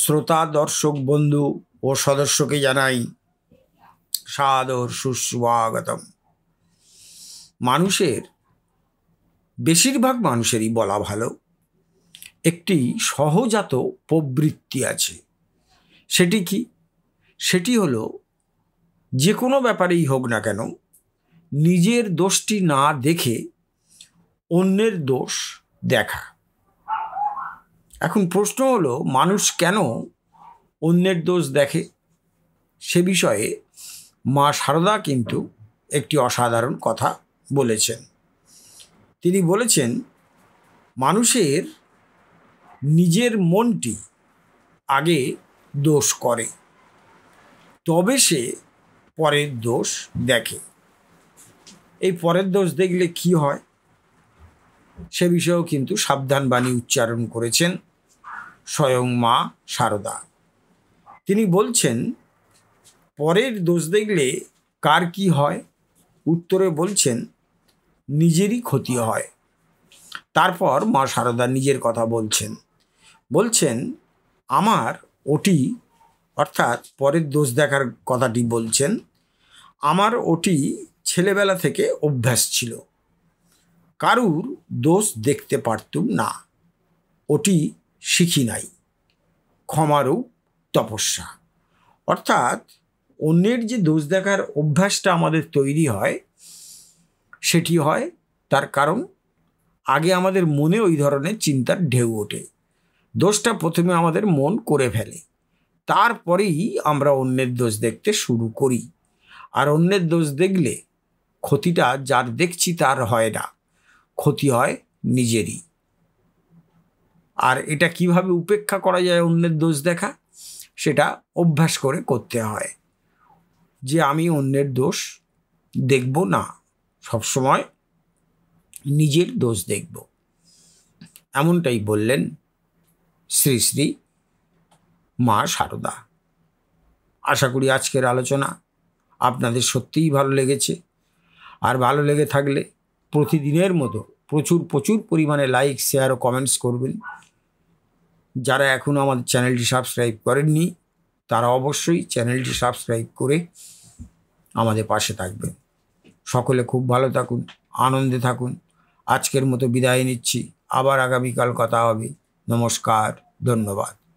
শ্রোতা দর্শক বন্ধু ও সদস্যকে জানাই সাদর সুস্বাগতম মানুষের বেশিরভাগ মানুষেরই বলা ভালো একটি সহজাত প্রবৃত্তি আছে সেটি কি সেটি হলো যে কোনো ব্যাপারেই হোক না কেন নিজের দোষটি না দেখে অন্যের দোষ দেখা এখন প্রশ্ন হলো মানুষ কেন অন্যের দোষ দেখে সে বিষয়ে মা সারদা কিন্তু একটি অসাধারণ কথা বলেছেন তিনি বলেছেন মানুষের নিজের মনটি আগে দোষ করে তবে সে পরের দোষ দেখে এই পরের দোষ দেখলে কি হয় সে বিষয়েও কিন্তু সাবধান বাণী উচ্চারণ করেছেন স্বয়ং মা সারদা তিনি বলছেন পরের দোষ দেখলে কার কি হয় উত্তরে বলছেন নিজেরই ক্ষতি হয় তারপর মা সারদা নিজের কথা বলছেন বলছেন আমার ওটি অর্থাৎ পরের দোষ দেখার কথাটি বলছেন আমার ওটি ছেলেবেলা থেকে অভ্যাস ছিল কারুর দোষ দেখতে পারতুম না ওটি শিখি নাই ক্ষমারও তপস্যা অর্থাৎ অন্যের যে দোষ দেখার অভ্যাসটা আমাদের তৈরি হয় সেটি হয় তার কারণ আগে আমাদের মনে ওই ধরনের চিন্তার ঢেউ ওঠে দোষটা প্রথমে আমাদের মন করে ফেলে তারপরেই আমরা অন্যের দোষ দেখতে শুরু করি আর অন্যের দোষ দেখলে ক্ষতিটা যার দেখছি তার হয় না ক্ষতি হয় নিজেরই আর এটা কিভাবে উপেক্ষা করা যায় অন্যের দোষ দেখা সেটা অভ্যাস করে করতে হয় যে আমি অন্যের দোষ দেখব না সবসময় নিজের দোষ দেখব এমনটাই বললেন শ্রী শ্রী মা সারদা আশা করি আজকের আলোচনা আপনাদের সত্যিই ভালো লেগেছে আর ভালো লেগে থাকলে প্রতিদিনের মতো প্রচুর প্রচুর পরিমাণে লাইক শেয়ার ও কমেন্টস করবেন যারা এখনও আমাদের চ্যানেলটি সাবস্ক্রাইব করেননি তারা অবশ্যই চ্যানেলটি সাবস্ক্রাইব করে আমাদের পাশে থাকবেন সকলে খুব ভালো থাকুন আনন্দে থাকুন আজকের মতো বিদায় নিচ্ছি আবার আগামীকাল কথা হবে নমস্কার ধন্যবাদ